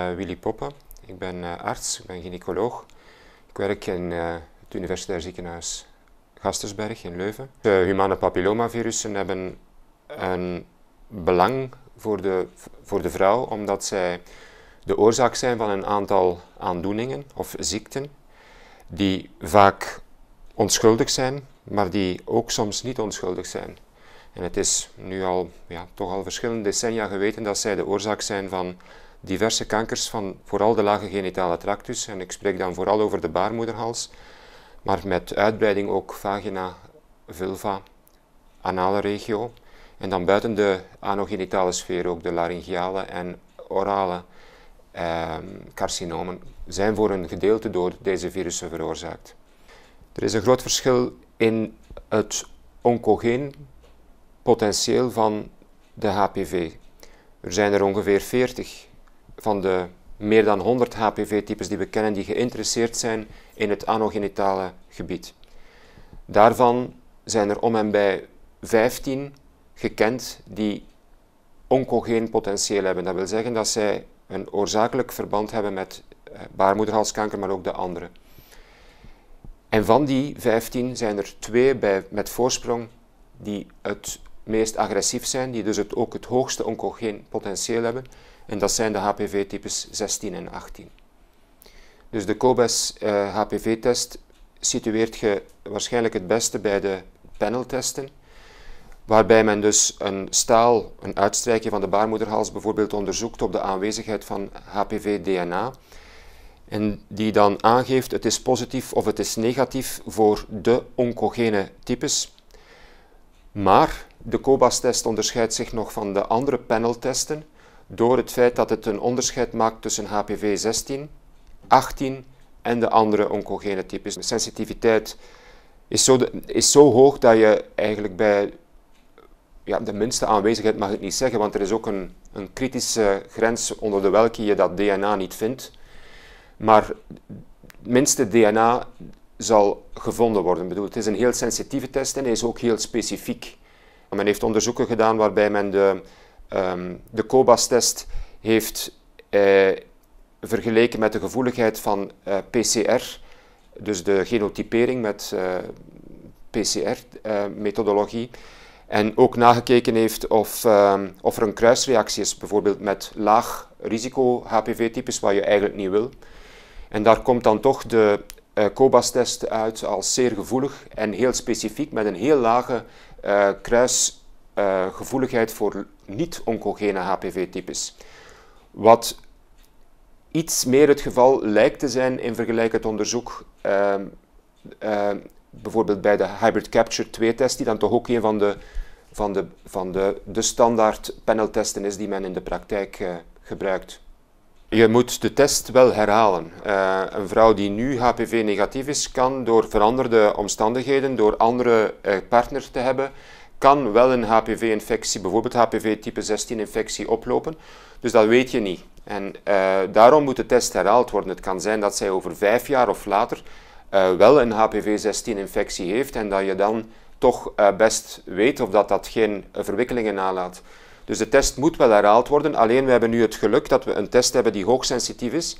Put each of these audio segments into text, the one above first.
Eh, Willy Poppen. Ik ben eh, arts, ik ben gynaecoloog. Ik werk in eh, het Universitair Ziekenhuis Gastersberg in Leuven. De humane papillomavirussen hebben een belang voor de, voor de vrouw, omdat zij de oorzaak zijn van een aantal aandoeningen of ziekten, die vaak onschuldig zijn, maar die ook soms niet onschuldig zijn. En het is nu al, ja, toch al verschillende decennia geweten dat zij de oorzaak zijn van diverse kankers van vooral de lage genitale tractus. En ik spreek dan vooral over de baarmoederhals, maar met uitbreiding ook vagina, vulva, anale regio. En dan buiten de anogenitale sfeer ook de laryngiale en orale ehm, carcinomen zijn voor een gedeelte door deze virussen veroorzaakt. Er is een groot verschil in het oncogeen potentieel van de HPV. Er zijn er ongeveer 40 van de meer dan 100 HPV-types die we kennen die geïnteresseerd zijn in het anogenitale gebied. Daarvan zijn er om en bij 15 gekend die oncogeen potentieel hebben. Dat wil zeggen dat zij een oorzakelijk verband hebben met eh, baarmoederhalskanker, maar ook de andere. En van die 15 zijn er twee bij, met voorsprong die het meest agressief zijn, die dus het, ook het hoogste oncogeen potentieel hebben. En dat zijn de HPV-types 16 en 18. Dus de Cobas HPV-test eh, situeert je waarschijnlijk het beste bij de paneltesten, waarbij men dus een staal, een uitstrijkje van de baarmoederhals bijvoorbeeld onderzoekt op de aanwezigheid van HPV-DNA en die dan aangeeft het is positief of het is negatief voor de oncogene types. Maar de COBAS-test onderscheidt zich nog van de andere paneltesten door het feit dat het een onderscheid maakt tussen HPV 16, 18 en de andere oncogene types. De sensitiviteit is zo, is zo hoog dat je eigenlijk bij ja, de minste aanwezigheid mag ik niet zeggen, want er is ook een, een kritische grens onder de welke je dat DNA niet vindt. Maar het minste DNA zal gevonden worden. Ik bedoel, het is een heel sensitieve test en hij is ook heel specifiek. Men heeft onderzoeken gedaan waarbij men de Ehm, de COBAS-test heeft eh, vergeleken met de gevoeligheid van eh, PCR, dus de genotypering met eh, PCR-methodologie, en ook nagekeken heeft of, ehm, of er een kruisreactie is, bijvoorbeeld met laag risico HPV-types, wat je eigenlijk niet wil. En daar komt dan toch de COBAS-test uit als zeer gevoelig en heel specifiek met een heel lage kruis eh, gevoeligheid voor niet-oncogene HPV-types. Wat iets meer het geval lijkt te zijn in vergelijkend onderzoek, ehm, ehm, bijvoorbeeld bij de Hybrid Capture 2-test, die dan toch ook een van de, van de, van de, de standaard paneltesten is die men in de praktijk eh, gebruikt. Je moet de test wel herhalen. Eh, een vrouw die nu HPV negatief is, kan door veranderde omstandigheden, door andere partners te hebben, kan wel een HPV-infectie, bijvoorbeeld HPV type 16-infectie, oplopen. Dus dat weet je niet. En eh, daarom moet de test herhaald worden. Het kan zijn dat zij over vijf jaar of later eh, wel een HPV-16-infectie heeft en dat je dan toch eh, best weet of dat, dat geen verwikkelingen nalaat. Dus de test moet wel herhaald worden. Alleen we hebben nu het geluk dat we een test hebben die hoogsensitief is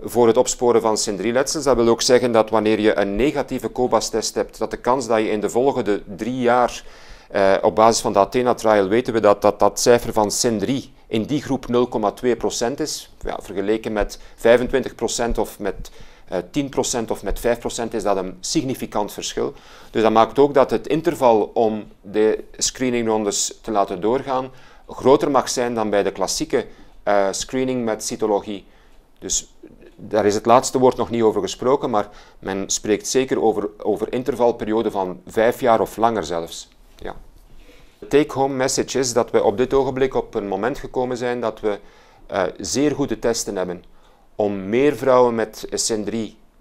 voor het opsporen van syndrieletsels. Dat wil ook zeggen dat wanneer je een negatieve COBAS-test hebt, dat de kans dat je in de volgende drie jaar eh, op basis van de Athena-trial weten we dat, dat dat cijfer van SIN3 in die groep 0,2% is. Ja, vergeleken met 25% of met 10% eh, of met 5% is dat een significant verschil. Dus dat maakt ook dat het interval om de screeningrondes te laten doorgaan groter mag zijn dan bij de klassieke eh, screening met cytologie. Dus daar is het laatste woord nog niet over gesproken, maar men spreekt zeker over, over intervalperioden van vijf jaar of langer zelfs. Ja. De take-home message is dat we op dit ogenblik op een moment gekomen zijn dat we eh, zeer goede testen hebben om meer vrouwen met SN3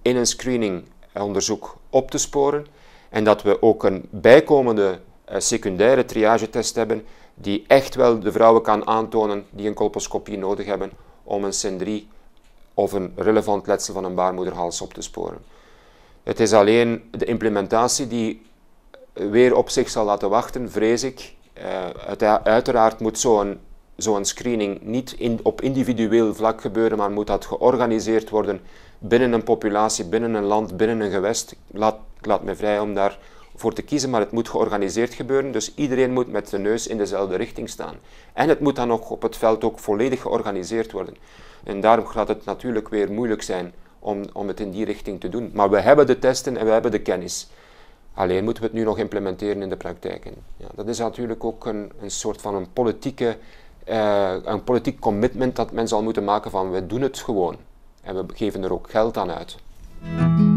in een screeningonderzoek eh, op te sporen en dat we ook een bijkomende uh, secundaire triagetest hebben die echt wel de vrouwen kan aantonen die een colposcopie nodig hebben om een SN3 of een relevant letsel van een baarmoederhals op te sporen. Het is alleen de implementatie die weer op zich zal laten wachten, vrees ik. Eh, uiteraard moet zo'n zo'n screening niet op individueel vlak gebeuren, maar moet dat georganiseerd worden binnen een populatie, binnen een land, binnen een gewest. Laat, laat me vrij om daarvoor te kiezen, maar het moet georganiseerd gebeuren. Dus iedereen moet met de neus in dezelfde richting staan. En het moet dan ook op het veld ook volledig georganiseerd worden. En daarom gaat het natuurlijk weer moeilijk zijn om, om het in die richting te doen. Maar we hebben de testen en we hebben de kennis. Alleen moeten we het nu nog implementeren in de praktijk. Ja, dat is natuurlijk ook een, een soort van een, politieke, eh, een politiek commitment dat men zal moeten maken van we doen het gewoon. En we geven er ook geld aan uit.